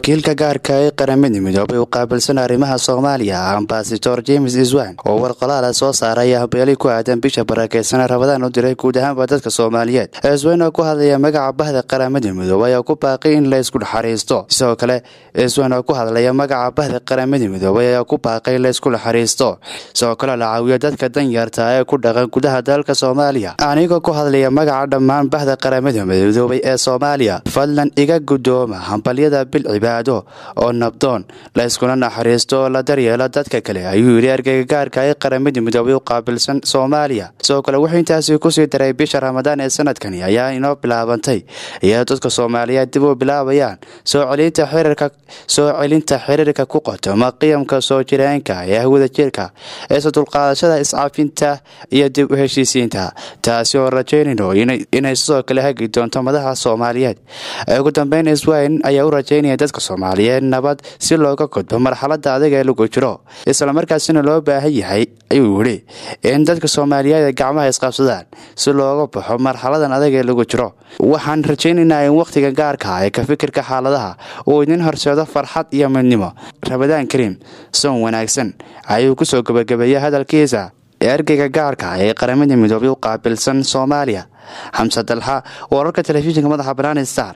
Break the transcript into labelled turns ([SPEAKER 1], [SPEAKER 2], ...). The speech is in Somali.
[SPEAKER 1] wakiilka gaarka ee qaramada midoobay uu qaabilsan arrimaha soomaaliya ambasador james iswan oo warqolaala ah soo saaray ahbeeli ku aadan bisha barakeysana rabadaan u diray guud ahaanba dadka soomaaliyeed iswan oo ku hadlaya magaca bahda qaramada midoobay oo ku baaqay in la naxariisto sidoo kale iswan oo ku hadlaya magaca bahda qaramada midoobay ayaa ku baaqay in la isku naxariisto sidoo kale la caawiyo dadka danyarta ah ee ku dhaqan gudaha dalka soomaaliya anigoo ku hadlaya magaca dhammaan bahda qaramada midoobay ee soomaaliya fadlan iga guddooma hambalyada bilcibaa badbaado oo nabdoon layskuna naxariisto oo la daryeelo dadka kale ayuu yidhi argagagaarka ay ah qaramada midoobay u qaabilsan soomaaliya sidoo kale wuxuu intaasi kusii daray bisha ramadaan ee sanadkani ayaa inoo bilaabantay iyadoo dadka soomaaliyeed dib u bilaabayaan soo celinta xiriirka ku qotoma qiyamka soo jireenka ee hawada jirka eesa dulqaadashada iscafinta iyo dib u heshiisiinta taasi oo rajaynayno inay sidoo kale hagi doonto madaha soomaaliyeed ugu dambeyn isweyn ayaa u rajaynaya dadka shacabka soomaaliyeed nabad si looga gudbo marxaladda adag ee lagu jiro islamarkaasina loo baahan yahay ayuu yidhi in dadka soomaaliyeed ay gacmaha isqabsadaan si looga baxo marxaladan adag ee lagu jiro waxaan rajaynaynaa in wakhtiga gaarka ah ee ka fikirka xaaladaha uu idin horseedo farxad iyo midnimo rabadaan kariim soon wanaagsan ayuu kusoo gabagabeeyey hadalkiisa ee ergeyga gaarka ah ee qaramada midoobay u qaabilsan soomaaliya xamse dalxa wararka telefishinka madaxa banaani star